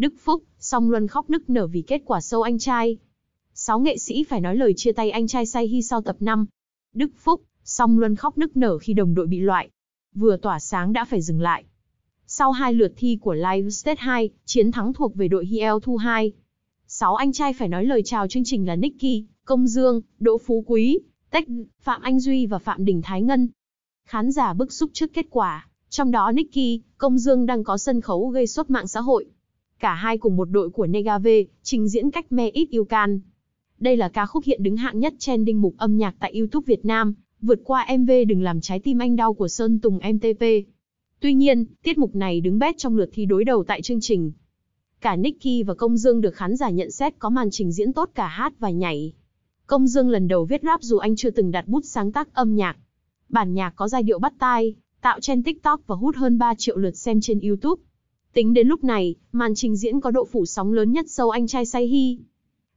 Đức Phúc, song Luân khóc nức nở vì kết quả sâu anh trai. Sáu nghệ sĩ phải nói lời chia tay anh trai say hi sau tập 5. Đức Phúc, song Luân khóc nức nở khi đồng đội bị loại. Vừa tỏa sáng đã phải dừng lại. Sau hai lượt thi của Live State 2, chiến thắng thuộc về đội Hiel Thu 2. Sáu anh trai phải nói lời chào chương trình là Nicky, Công Dương, Đỗ Phú Quý, Tech, Phạm Anh Duy và Phạm Đình Thái Ngân. Khán giả bức xúc trước kết quả, trong đó Nicky, Công Dương đang có sân khấu gây sốt mạng xã hội. Cả hai cùng một đội của Negave, trình diễn cách Me It yêu Can. Đây là ca khúc hiện đứng hạng nhất trending mục âm nhạc tại YouTube Việt Nam, vượt qua MV Đừng làm trái tim anh đau của Sơn Tùng MTP. Tuy nhiên, tiết mục này đứng bét trong lượt thi đối đầu tại chương trình. Cả Nicky và Công Dương được khán giả nhận xét có màn trình diễn tốt cả hát và nhảy. Công Dương lần đầu viết rap dù anh chưa từng đặt bút sáng tác âm nhạc. Bản nhạc có giai điệu bắt tai, tạo trên TikTok và hút hơn 3 triệu lượt xem trên YouTube. Tính đến lúc này, màn trình diễn có độ phủ sóng lớn nhất sâu anh trai say hi.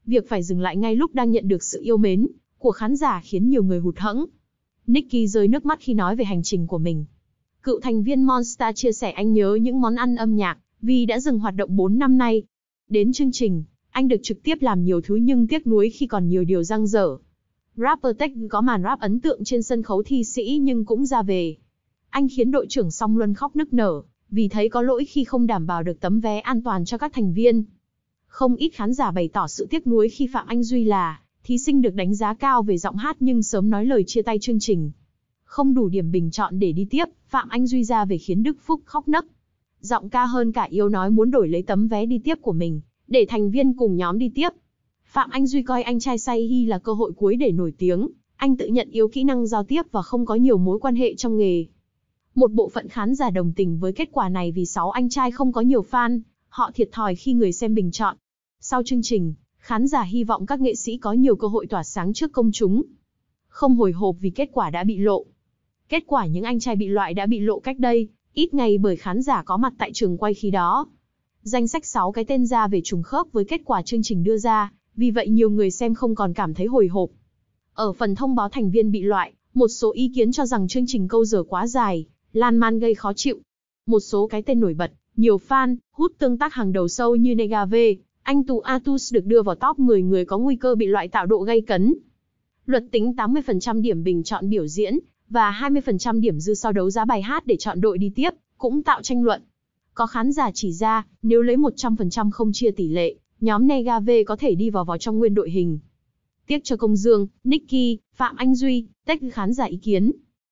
Việc phải dừng lại ngay lúc đang nhận được sự yêu mến của khán giả khiến nhiều người hụt hẫng. Nicky rơi nước mắt khi nói về hành trình của mình. Cựu thành viên Monster chia sẻ anh nhớ những món ăn âm nhạc vì đã dừng hoạt động 4 năm nay. Đến chương trình, anh được trực tiếp làm nhiều thứ nhưng tiếc nuối khi còn nhiều điều răng dở. Rapper Tech có màn rap ấn tượng trên sân khấu thi sĩ nhưng cũng ra về. Anh khiến đội trưởng Song Luân khóc nức nở vì thấy có lỗi khi không đảm bảo được tấm vé an toàn cho các thành viên. Không ít khán giả bày tỏ sự tiếc nuối khi Phạm Anh Duy là thí sinh được đánh giá cao về giọng hát nhưng sớm nói lời chia tay chương trình. Không đủ điểm bình chọn để đi tiếp, Phạm Anh Duy ra về khiến Đức Phúc khóc nấc. Giọng ca hơn cả yêu nói muốn đổi lấy tấm vé đi tiếp của mình, để thành viên cùng nhóm đi tiếp. Phạm Anh Duy coi anh trai say hi là cơ hội cuối để nổi tiếng, anh tự nhận yếu kỹ năng giao tiếp và không có nhiều mối quan hệ trong nghề. Một bộ phận khán giả đồng tình với kết quả này vì sáu anh trai không có nhiều fan, họ thiệt thòi khi người xem bình chọn. Sau chương trình, khán giả hy vọng các nghệ sĩ có nhiều cơ hội tỏa sáng trước công chúng. Không hồi hộp vì kết quả đã bị lộ. Kết quả những anh trai bị loại đã bị lộ cách đây, ít ngày bởi khán giả có mặt tại trường quay khi đó. Danh sách 6 cái tên ra về trùng khớp với kết quả chương trình đưa ra, vì vậy nhiều người xem không còn cảm thấy hồi hộp. Ở phần thông báo thành viên bị loại, một số ý kiến cho rằng chương trình câu giờ quá dài, lan man gây khó chịu. Một số cái tên nổi bật, nhiều fan, hút tương tác hàng đầu sâu như Negave, anh Tú Atus được đưa vào top 10 người có nguy cơ bị loại tạo độ gây cấn. Luật tính 80% điểm bình chọn biểu diễn và 20% điểm dư sau đấu giá bài hát để chọn đội đi tiếp, cũng tạo tranh luận. Có khán giả chỉ ra, nếu lấy 100% không chia tỷ lệ, nhóm Negave có thể đi vào vào trong nguyên đội hình. Tiếc cho Công Dương, Nicky, Phạm Anh Duy, tách khán giả ý kiến,